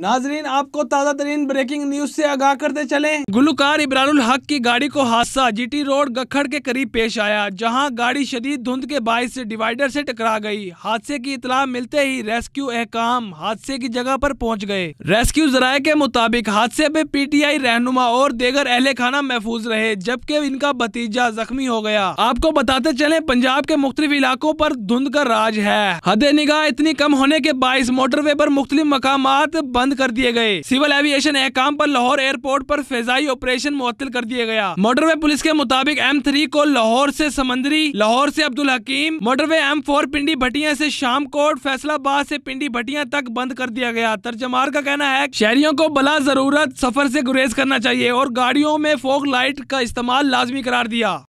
नाजरीन आपको ताज़ा तरीन ब्रेकिंग न्यूज से आगाह करते चले गुलकार इबरानुल हक की गाड़ी को हादसा जीटी रोड गखड़ के करीब पेश आया जहां गाड़ी शदीद धुंध के बाईस ऐसी डिवाइडर से टकरा गई हादसे की इतला मिलते ही रेस्क्यू एहकाम हादसे की जगह पर पहुंच गए रेस्क्यू जराये के मुताबिक हादसे में पीटीआई रहनुमा और देगर अहल खाना महफूज रहे जबकि इनका भतीजा जख्मी हो गया आपको बताते चले पंजाब के मुख्त इलाकों आरोप धुंध का राज है हद निगाह इतनी कम होने के बाईस मोटरवे आरोप मुख्तलि मकाम बंद कर दिए गए सिविल एविएशन एहकाम पर लाहौर एयरपोर्ट पर फेजाई ऑपरेशन मुअत्तल कर दिया गया मोटरवे पुलिस के मुताबिक एम थ्री को लाहौर से समंदरी लाहौर से Abdul Hakim motorway M four Pindi Bhatia से कोट फैसलाबाद से पिंडी भटिया तक बंद कर दिया गया तर्जमार का कहना है शहरियों को बला जरूरत सफर से गुरेज करना चाहिए और गाड़ियों में फोक लाइट का इस्तेमाल लाजमी करार दिया